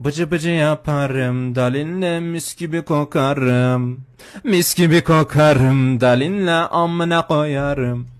Bıcı bıcı yaparım dalinle mis gibi kokarım Mis gibi kokarım dalinle amına koyarım